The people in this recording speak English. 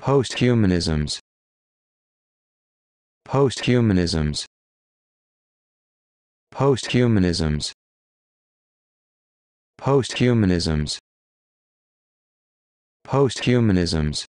Posthumanisms Posthumanisms Posthumanisms Posthumanisms Posthumanisms